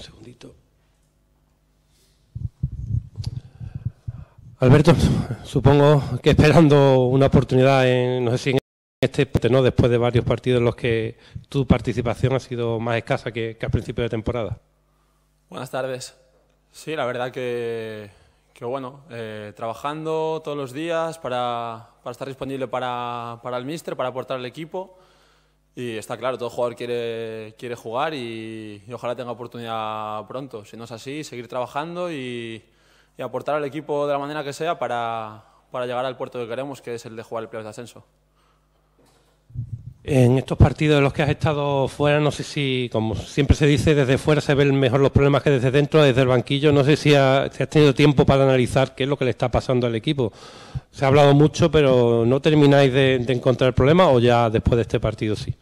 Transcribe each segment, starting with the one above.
un segundito. Alberto, supongo que esperando una oportunidad, en, no sé si en este pues, ¿no? después de varios partidos en los que tu participación ha sido más escasa que, al principio de temporada. Buenas tardes. Sí, la verdad que, que bueno, eh, trabajando todos los días para, para estar disponible para, para el míster, para aportar al equipo. Y está claro, todo jugador quiere, quiere jugar y, ojalá tenga oportunidad pronto. Si no es así, seguir trabajando y, aportar al equipo de la manera que sea para, para, llegar al puerto que queremos, que es el de jugar el playoff de ascenso. En estos partidos en los que has estado fuera, no sé si, como siempre se dice, desde fuera se ven mejor los problemas que desde dentro, desde el banquillo. No sé si, ha, has tenido tiempo para analizar qué es lo que le está pasando al equipo. Se ha hablado mucho, pero ¿no termináis de, de encontrar problemas o ya después de este partido sí?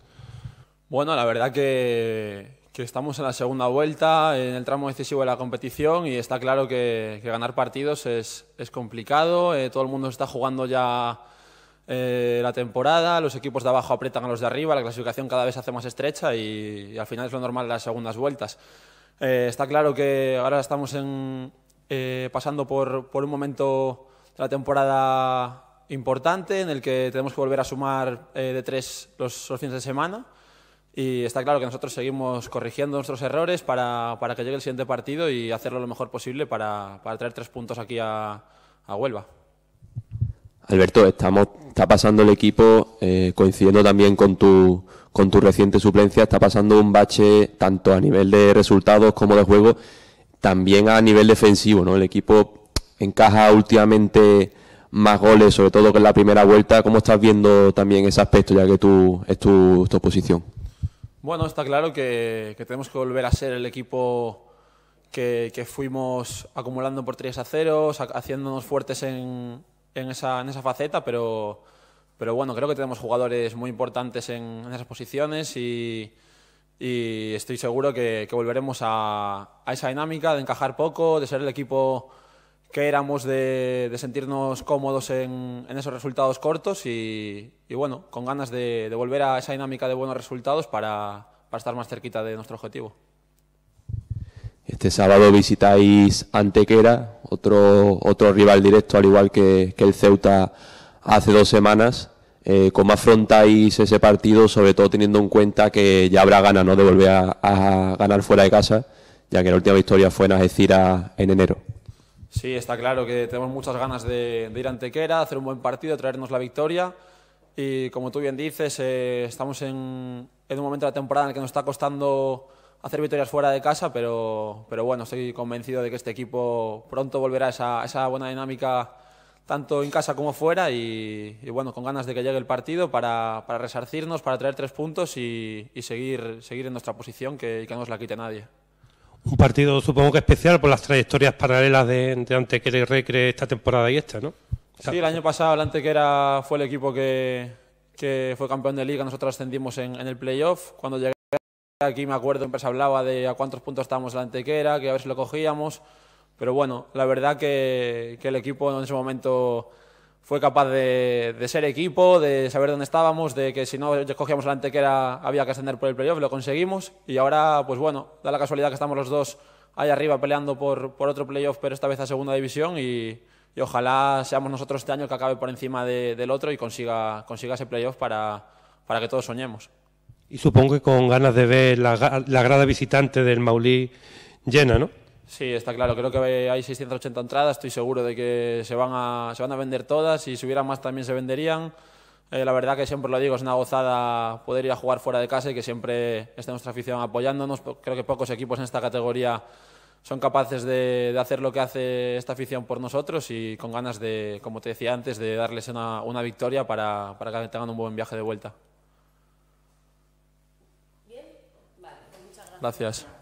Bueno, la verdad que, estamos en la segunda vuelta, en el tramo decisivo de la competición y está claro que, ganar partidos es, complicado. Eh, todo el mundo está jugando ya eh, la temporada, los equipos de abajo aprietan a los de arriba, la clasificación cada vez se hace más estrecha y, al final es lo normal en las segundas vueltas. Eh, está claro que ahora estamos pasando por, un momento de la temporada importante en el que tenemos que volver a sumar de tres los, los fines de semana. Y está claro que nosotros seguimos corrigiendo nuestros errores para, que llegue el siguiente partido y hacerlo lo mejor posible para, traer tres puntos aquí a, Huelva. Alberto, estamos, está pasando el equipo, eh, coincidiendo también con tu, con tu reciente suplencia, está pasando un bache tanto a nivel de resultados como de juego, también a nivel defensivo, ¿no? El equipo encaja últimamente más goles, sobre todo que en la primera vuelta. ¿Cómo estás viendo también ese aspecto, ya que tú es tu, tu posición? Bueno, está claro que, tenemos que volver a ser el equipo que, fuimos acumulando por tres a 0 haciéndonos fuertes en, esa, faceta, pero, pero bueno, creo que tenemos jugadores muy importantes en, esas posiciones y, estoy seguro que, volveremos a, a, esa dinámica de encajar poco, de ser el equipo que éramos de, sentirnos cómodos en, esos resultados cortos y, bueno, con ganas de, volver a esa dinámica de buenos resultados para, estar más cerquita de nuestro objetivo. Este sábado visitáis Antequera, otro, otro rival directo, al igual que, el Ceuta hace dos semanas. Eh, ¿Cómo afrontáis ese partido, sobre todo teniendo en cuenta que ya habrá ganas ¿no? de volver a, ganar fuera de casa, ya que la última victoria fue en Ajecira en enero? Sí, está claro que tenemos muchas ganas de, ir a Antequera, hacer un buen partido, traernos la victoria. Y como tú bien dices, eh, estamos en, un momento de la temporada en el que nos está costando hacer victorias fuera de casa, pero, bueno, estoy convencido de que este equipo pronto volverá a esa, buena dinámica tanto en casa como fuera y, bueno, con ganas de que llegue el partido para, resarcirnos, para traer tres puntos y, seguir, seguir en nuestra posición que, que no nos la quite nadie un partido supongo que especial por las trayectorias paralelas de, Antequera y Recre esta temporada y esta, ¿no? Sí, el año pasado el Antequera fue el equipo que, fue campeón de liga, nosotros ascendimos en, el playoff. Cuando llegué aquí me acuerdo, siempre se hablaba de a cuántos puntos estábamos el Antequera, que a ver si lo cogíamos. Pero bueno, la verdad que el equipo en ese momento fue capaz de, ser equipo, de saber dónde estábamos, de que si no cogíamos la antequera había que ascender por el playoff, lo conseguimos y ahora, pues bueno, da la casualidad que estamos los dos ahí arriba peleando por, otro playoff, pero esta vez a segunda división y, ojalá seamos nosotros este año que acabe por encima del otro y consiga, consiga ese playoff para, para que todos soñemos. Y supongo que con ganas de ver la, la grada visitante del Maulí llena, ¿no? Sí, está claro. Creo que hay 680 entradas. Estoy seguro de que se van a, se van a vender todas. Si hubiera más también se venderían. Eh, la verdad que siempre lo digo, es una gozada poder ir a jugar fuera de casa y que siempre esté nuestra afición apoyándonos. Creo que pocos equipos en esta categoría son capaces de, hacer lo que hace esta afición por nosotros y con ganas de, como te decía antes, de darles una, una victoria para, para que tengan un buen viaje de vuelta. Bien, vale, pues muchas gracias. gracias.